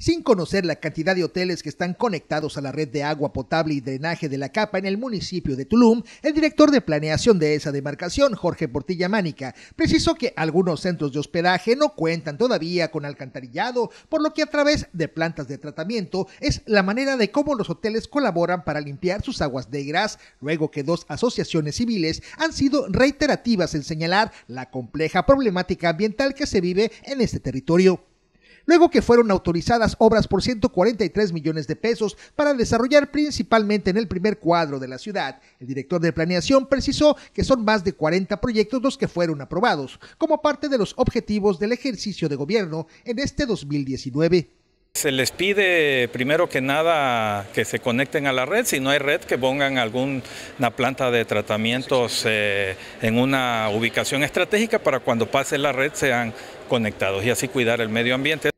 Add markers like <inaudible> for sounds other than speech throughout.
sin conocer la cantidad de hoteles que están conectados a la red de agua potable y drenaje de la capa en el municipio de Tulum, el director de planeación de esa demarcación, Jorge Portilla Mánica, precisó que algunos centros de hospedaje no cuentan todavía con alcantarillado, por lo que a través de plantas de tratamiento es la manera de cómo los hoteles colaboran para limpiar sus aguas negras, luego que dos asociaciones civiles han sido reiterativas en señalar la compleja problemática ambiental que se vive en este territorio luego que fueron autorizadas obras por 143 millones de pesos para desarrollar principalmente en el primer cuadro de la ciudad. El director de planeación precisó que son más de 40 proyectos los que fueron aprobados como parte de los objetivos del ejercicio de gobierno en este 2019. Se les pide primero que nada que se conecten a la red, si no hay red que pongan alguna planta de tratamientos eh, en una ubicación estratégica para cuando pase la red sean conectados y así cuidar el medio ambiente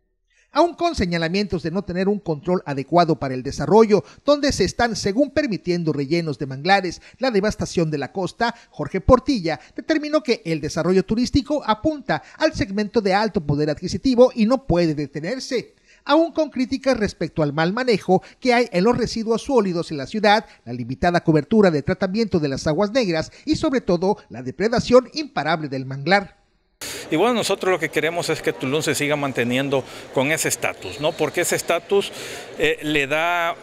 Aún con señalamientos de no tener un control adecuado para el desarrollo, donde se están, según permitiendo rellenos de manglares, la devastación de la costa, Jorge Portilla determinó que el desarrollo turístico apunta al segmento de alto poder adquisitivo y no puede detenerse. Aún con críticas respecto al mal manejo que hay en los residuos sólidos en la ciudad, la limitada cobertura de tratamiento de las aguas negras y sobre todo la depredación imparable del manglar. Y bueno, nosotros lo que queremos es que Tulum se siga manteniendo con ese estatus, ¿no? Porque ese estatus eh, le da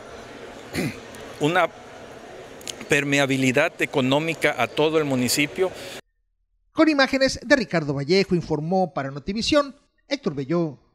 <clears throat> una permeabilidad económica a todo el municipio. Con imágenes de Ricardo Vallejo informó para Notivisión Héctor Belló.